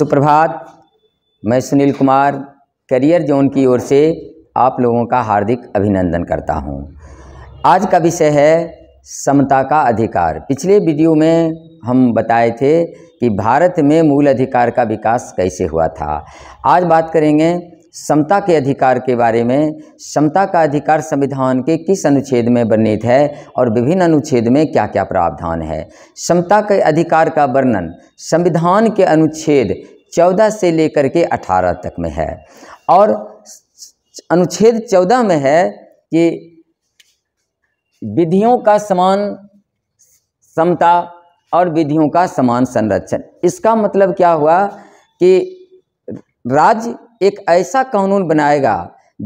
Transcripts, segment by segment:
सुप्रभात मैं Sunil Kumar career zone की ओर से आप लोगों का हार्दिक अभिनंदन करता हूं। आज का विषय है समता का अधिकार पिछले वीडियो में हम बताए थे कि भारत में मूल अधिकार का विकास कैसे हुआ था आज बात करेंगे समता के अधिकार के बारे में समता का अधिकार संविधान के किस अनुच्छेद में वर्णित है और विभिन्न अनुच्छेद में क्या क्या प्रावधान है समता के अधिकार का वर्णन संविधान के अनुच्छेद 14 से लेकर के 18 तक में है और अनुच्छेद 14 में है कि विधियों का समान समता और विधियों का समान संरक्षण इसका मतलब क्या हुआ कि राज्य एक ऐसा कानून बनाएगा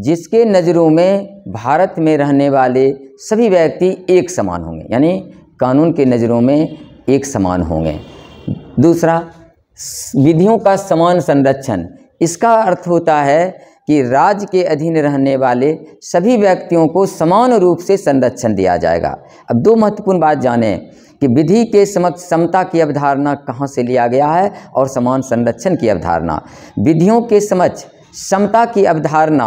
जिसके नज़रों में भारत में रहने वाले सभी व्यक्ति एक समान होंगे यानी कानून के नज़रों में एक समान होंगे दूसरा विधियों का समान संरक्षण इसका अर्थ होता है कि राज्य के अधीन रहने वाले सभी व्यक्तियों को समान रूप से संरक्षण दिया जाएगा अब दो महत्वपूर्ण बात जानें कि विधि के समक्ष समता की अवधारणा कहाँ से लिया गया है और समान संरक्षण की अवधारणा विधियों के समक्ष समता की अवधारणा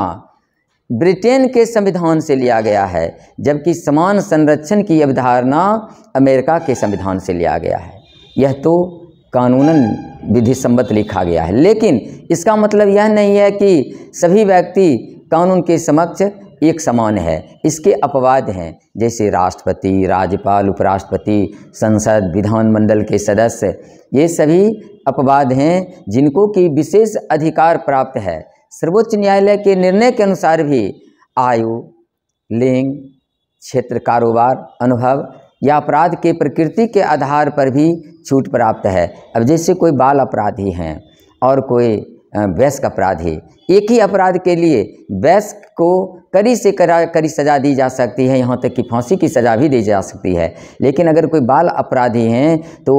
ब्रिटेन के संविधान से लिया गया है जबकि समान संरक्षण की अवधारणा अमेरिका के संविधान से लिया गया है यह तो कानूनन विधि सम्मत लिखा गया है लेकिन इसका मतलब यह नहीं है कि सभी व्यक्ति कानून के समक्ष एक समान है इसके अपवाद हैं जैसे राष्ट्रपति राज्यपाल उपराष्ट्रपति संसद विधानमंडल के सदस्य ये सभी अपवाद हैं जिनको कि विशेष अधिकार प्राप्त है सर्वोच्च न्यायालय के निर्णय के अनुसार भी आयु लिंग क्षेत्र कारोबार अनुभव या अपराध के प्रकृति के आधार पर भी छूट प्राप्त है अब जैसे कोई बाल अपराधी हैं और कोई वयस्क अपराधी एक ही अपराध के लिए वयस्क को कड़ी से करा कड़ी सज़ा दी जा सकती है यहाँ तक कि फांसी की सज़ा भी दी जा सकती है लेकिन अगर कोई बाल अपराधी हैं तो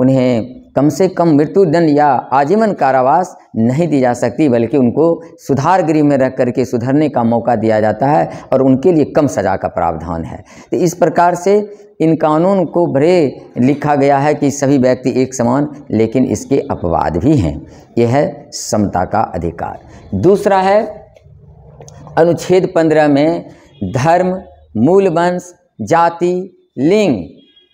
उन्हें कम से कम मृत्यु दंड या आजीवन कारावास नहीं दी जा सकती बल्कि उनको सुधार गृह में रह करके सुधरने का मौका दिया जाता है और उनके लिए कम सजा का प्रावधान है तो इस प्रकार से इन कानून को भरे लिखा गया है कि सभी व्यक्ति एक समान लेकिन इसके अपवाद भी हैं यह है समता का अधिकार दूसरा है अनुच्छेद पंद्रह में धर्म मूल वंश जाति लिंग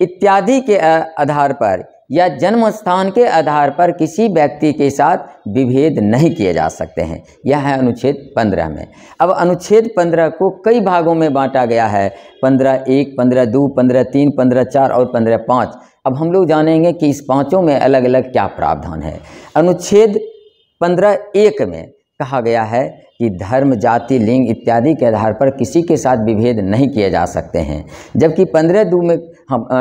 इत्यादि के आधार पर या जन्म स्थान के आधार पर किसी व्यक्ति के साथ विभेद नहीं किए जा सकते हैं यह है अनुच्छेद पंद्रह में अब अनुच्छेद पंद्रह को कई भागों में बांटा गया है पंद्रह एक पंद्रह दो पंद्रह तीन पंद्रह चार और पंद्रह पाँच अब हम लोग जानेंगे कि इस पाँचों में अलग अलग क्या प्रावधान है अनुच्छेद पंद्रह एक में कहा गया है कि धर्म जाति लिंग इत्यादि के आधार पर किसी के साथ विभेद नहीं किए जा सकते हैं जबकि पंद्रह दो में हम आ,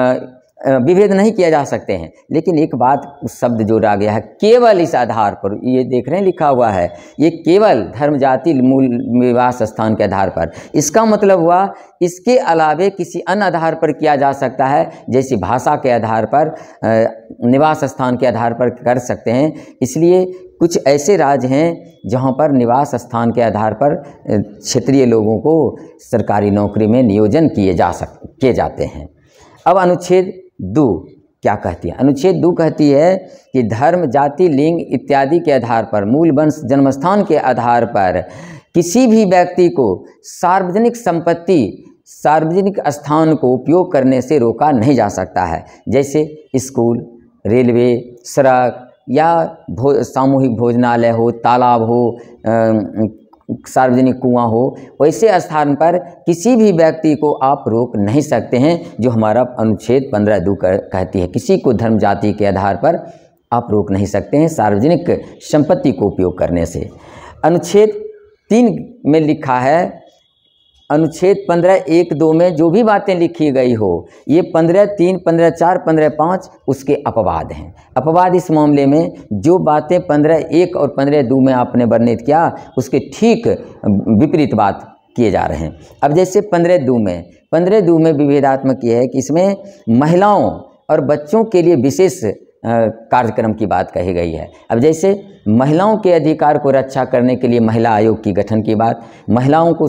विभेद नहीं किया जा सकते हैं लेकिन एक बात उस शब्द जोड़ा गया है केवल इस आधार पर ये देख रहे हैं लिखा हुआ है ये केवल धर्म जाति मूल निवास स्थान के आधार पर इसका मतलब हुआ इसके अलावे किसी अन्य आधार पर किया जा सकता है जैसे भाषा के आधार पर निवास स्थान के आधार पर कर सकते हैं इसलिए कुछ ऐसे राज्य हैं जहाँ पर निवास स्थान के आधार पर क्षेत्रीय लोगों को सरकारी नौकरी में नियोजन किए जा सक किए जाते हैं अब अनुच्छेद दो क्या कहती है अनुच्छेद दो कहती है कि धर्म जाति लिंग इत्यादि के आधार पर मूल वंश जन्मस्थान के आधार पर किसी भी व्यक्ति को सार्वजनिक संपत्ति सार्वजनिक स्थान को उपयोग करने से रोका नहीं जा सकता है जैसे स्कूल रेलवे सड़क या भो सामूहिक भोजनालय हो तालाब हो सार्वजनिक कुआं हो वैसे स्थान पर किसी भी व्यक्ति को आप रोक नहीं सकते हैं जो हमारा अनुच्छेद पंद्रह दू कहती है किसी को धर्म जाति के आधार पर आप रोक नहीं सकते हैं सार्वजनिक संपत्ति को उपयोग करने से अनुच्छेद तीन में लिखा है अनुच्छेद पंद्रह एक दो में जो भी बातें लिखी गई हो ये पंद्रह तीन पंद्रह चार पंद्रह पाँच उसके अपवाद हैं अपवाद इस मामले में जो बातें पंद्रह एक और पंद्रह दो में आपने वर्णित किया उसके ठीक विपरीत बात किए जा रहे हैं अब जैसे पंद्रह दो में पंद्रह दो में विभेदात्मक ये है कि इसमें महिलाओं और बच्चों के लिए विशेष कार्यक्रम की बात कही गई है अब जैसे महिलाओं के अधिकार को रक्षा करने के लिए महिला आयोग की गठन की बात महिलाओं को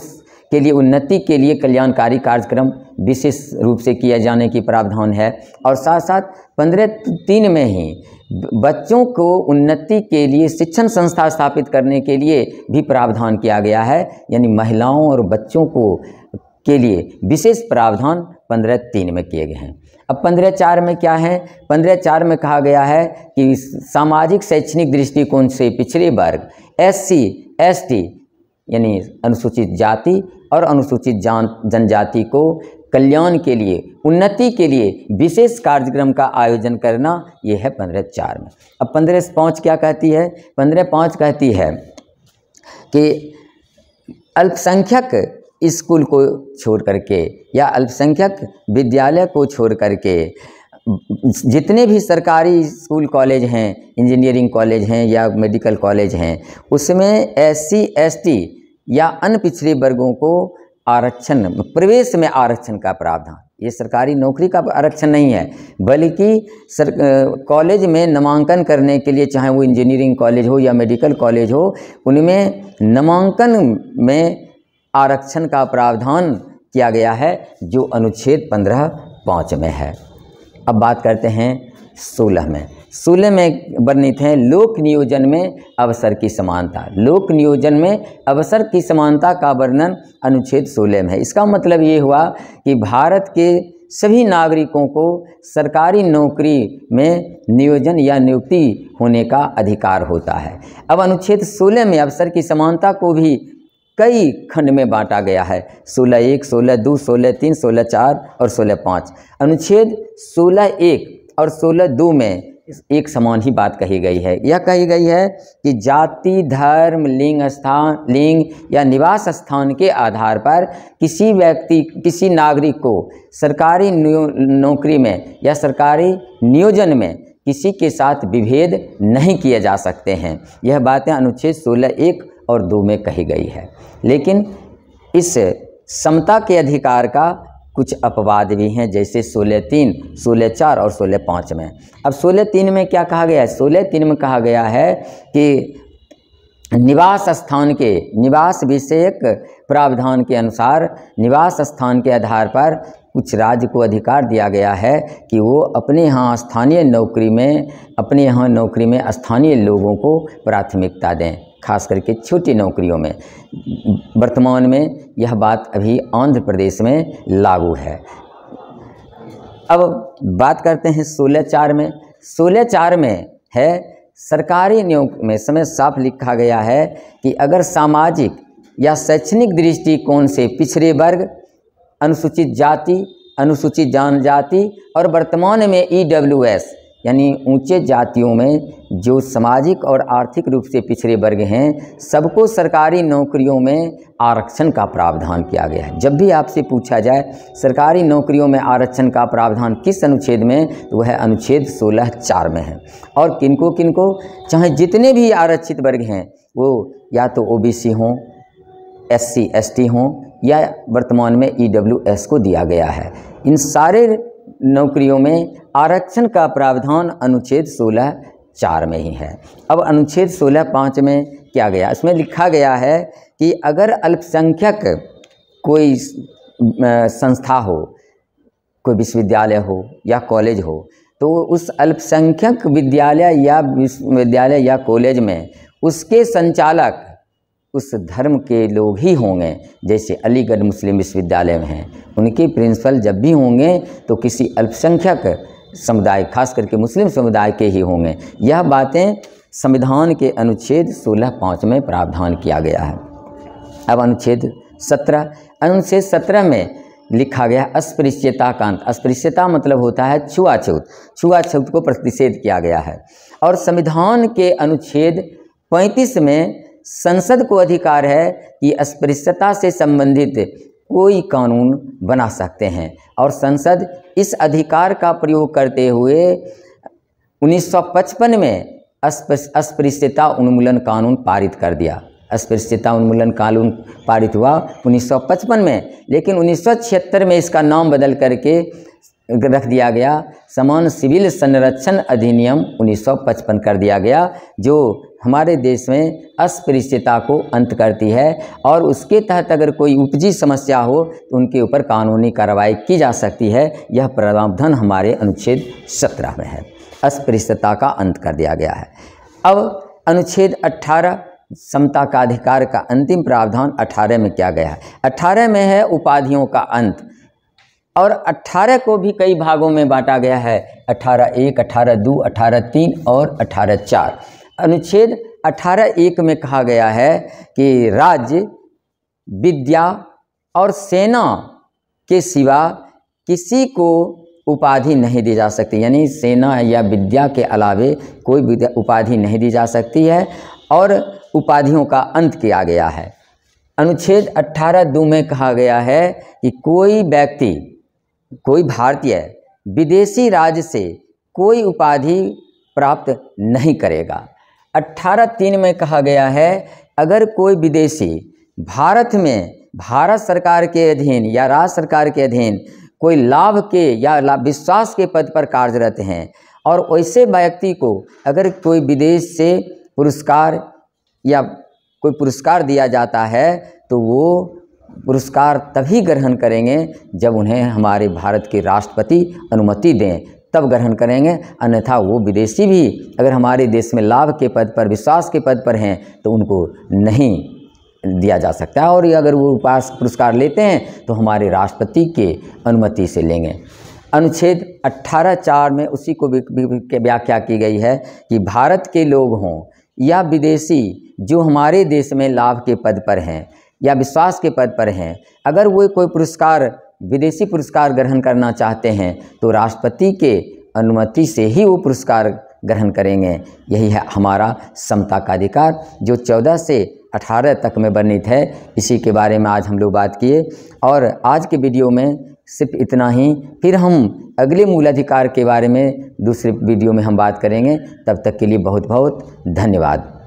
के लिए उन्नति के लिए कल्याणकारी कार्यक्रम विशेष रूप से किए जाने की प्रावधान है और साथ साथ पंद्रह तीन में ही बच्चों को उन्नति के लिए शिक्षण संस्था स्थापित करने के लिए भी प्रावधान किया गया है यानी महिलाओं और बच्चों को के लिए विशेष प्रावधान पंद्रह तीन में किए गए हैं अब पंद्रह चार में क्या है पंद्रह चार में कहा गया है कि सामाजिक शैक्षणिक दृष्टिकोण से पिछड़े वर्ग एससी, एसटी यानी अनुसूचित जाति और अनुसूचित जान जनजाति को कल्याण के लिए उन्नति के लिए विशेष कार्यक्रम का आयोजन करना ये है पंद्रह चार में अब पंद्रह पाँच क्या कहती है पंद्रह पाँच कहती है कि अल्पसंख्यक स्कूल को छोड़ करके या अल्पसंख्यक विद्यालय को छोड़ करके जितने भी सरकारी स्कूल कॉलेज हैं इंजीनियरिंग कॉलेज हैं या मेडिकल कॉलेज हैं उसमें एस सी एस टी या अन्य पिछड़े वर्गों को आरक्षण प्रवेश में आरक्षण का प्रावधान ये सरकारी नौकरी का आरक्षण नहीं है बल्कि सर कॉलेज में नामांकन करने के लिए चाहे वो इंजीनियरिंग कॉलेज हो या मेडिकल कॉलेज हो उनमें नामांकन में आरक्षण का प्रावधान किया गया है जो अनुच्छेद पंद्रह पाँच में है अब बात करते हैं सोलह में सोलह में वर्णित हैं लोक नियोजन में अवसर की समानता लोक नियोजन में अवसर की समानता का वर्णन अनुच्छेद सोलह में है इसका मतलब ये हुआ कि भारत के सभी नागरिकों को सरकारी नौकरी में नियोजन या नियुक्ति होने का अधिकार होता है अब अनुच्छेद सोलह में अवसर की समानता को भी कई खंड में बांटा गया है सोलह एक सोलह दो सोलह तीन सोलह चार और सोलह पाँच अनुच्छेद सोलह एक और सोलह दो में एक समान ही बात कही गई है यह कही गई है कि जाति धर्म लिंग स्थान लिंग या निवास स्थान के आधार पर किसी व्यक्ति किसी नागरिक को सरकारी नौकरी में या सरकारी नियोजन में किसी के साथ विभेद नहीं किए जा सकते हैं यह बातें अनुच्छेद सोलह एक और दो में कही गई है लेकिन इस समता के अधिकार का कुछ अपवाद भी हैं जैसे सोलह तीन सोलह चार और सोलह पाँच में अब सोलह तीन में क्या कहा गया है सोलह तीन में कहा गया है कि निवास स्थान के निवास विषयक प्रावधान के अनुसार निवास स्थान के आधार पर कुछ राज्य को अधिकार दिया गया है कि वो अपने यहाँ स्थानीय नौकरी में अपने यहाँ नौकरी में स्थानीय लोगों को प्राथमिकता दें खास करके छोटी नौकरियों में वर्तमान में यह बात अभी आंध्र प्रदेश में लागू है अब बात करते हैं सोलह चार में सोलह चार में है सरकारी नियोग में समय साफ लिखा गया है कि अगर सामाजिक या शैक्षणिक दृष्टिकोण से पिछड़े वर्ग अनुसूचित जाति अनुसूचित जनजाति और वर्तमान में ई डब्ल्यू एस यानी ऊंचे जातियों में जो सामाजिक और आर्थिक रूप से पिछड़े वर्ग हैं सबको सरकारी नौकरियों में आरक्षण का प्रावधान किया गया है जब भी आपसे पूछा जाए सरकारी नौकरियों में आरक्षण का प्रावधान किस अनुच्छेद में तो वह अनुच्छेद सोलह चार में है और किनको किनको चाहे जितने भी आरक्षित वर्ग हैं वो या तो सी हों एस टी हों या वर्तमान में एस को दिया गया है इन सारे नौकरियों में आरक्षण का प्रावधान अनुच्छेद सोलह चार में ही है अब अनुच्छेद सोलह पाँच में क्या गया इसमें लिखा गया है कि अगर अल्पसंख्यक कोई संस्था हो कोई विश्वविद्यालय हो या कॉलेज हो तो उस अल्पसंख्यक विद्यालय या विश्वविद्यालय या कॉलेज में उसके संचालक उस धर्म के लोग ही होंगे जैसे अलीगढ़ मुस्लिम विश्वविद्यालय में हैं उनके प्रिंसिपल जब भी होंगे तो किसी अल्पसंख्यक समुदाय खास करके मुस्लिम समुदाय के ही होंगे यह बातें संविधान के अनुच्छेद सोलह पाँच में प्रावधान किया गया है अब अनुच्छेद सत्रह अनुच्छेद सत्रह में लिखा गया अस्पृश्यता कांत अस्पृश्यता मतलब होता है छुआछूत छुआछूत को प्रतिषेध किया गया है और संविधान के अनुच्छेद पैंतीस में संसद को अधिकार है कि अस्पृश्यता से संबंधित कोई कानून बना सकते हैं और संसद इस अधिकार का प्रयोग करते हुए 1955 में अस्पृश्यता उन्मूलन कानून पारित कर दिया अस्पृश्यता उन्मूलन कानून पारित हुआ 1955 में लेकिन 1976 में इसका नाम बदल करके रख दिया गया समान सिविल संरक्षण अधिनियम 1955 कर दिया गया जो हमारे देश में अस्पृश्यता को अंत करती है और उसके तहत अगर कोई उपजी समस्या हो तो उनके ऊपर कानूनी कार्रवाई की जा सकती है यह प्रावधान हमारे अनुच्छेद सत्रह में है अस्पृश्यता का अंत कर दिया गया है अब अनुच्छेद अट्ठारह समता का अधिकार का अंतिम प्रावधान अठारह में किया गया है अठारह में है उपाधियों का अंत और अट्ठारह को भी कई भागों में बांटा गया है अठारह एक अठारह दो अठारह तीन और अठारह चार अनुच्छेद 18 एक में कहा गया है कि राज्य विद्या और सेना के सिवा किसी को उपाधि नहीं दी जा सकती यानी सेना या विद्या के अलावे कोई विद्या उपाधि नहीं दी जा सकती है और उपाधियों का अंत किया गया है अनुच्छेद 18 दो में कहा गया है कि कोई व्यक्ति कोई भारतीय विदेशी राज्य से कोई उपाधि प्राप्त नहीं करेगा अट्ठारह तीन में कहा गया है अगर कोई विदेशी भारत में भारत सरकार के अधीन या राज्य सरकार के अधीन कोई लाभ के या लाभ विश्वास के पद पर कार्यरत हैं और वैसे व्यक्ति को अगर कोई विदेश से पुरस्कार या कोई पुरस्कार दिया जाता है तो वो पुरस्कार तभी ग्रहण करेंगे जब उन्हें हमारे भारत के राष्ट्रपति अनुमति दें तब ग्रहण करेंगे अन्यथा वो विदेशी भी अगर हमारे देश में लाभ के पद पर विश्वास के पद पर हैं तो उनको नहीं दिया जा सकता है और अगर वो उपास पुरस्कार लेते हैं तो हमारे राष्ट्रपति के अनुमति से लेंगे अनुच्छेद 18 चार में उसी को व्याख्या की गई है कि भारत के लोग हों या विदेशी जो हमारे देश में लाभ के पद पर हैं या विश्वास के पद पर हैं अगर वो कोई पुरस्कार विदेशी पुरस्कार ग्रहण करना चाहते हैं तो राष्ट्रपति के अनुमति से ही वो पुरस्कार ग्रहण करेंगे यही है हमारा समता का अधिकार जो चौदह से अठारह तक में वर्णित है इसी के बारे में आज हम लोग बात किए और आज के वीडियो में सिर्फ इतना ही फिर हम अगले मूल अधिकार के बारे में दूसरे वीडियो में हम बात करेंगे तब तक के लिए बहुत बहुत धन्यवाद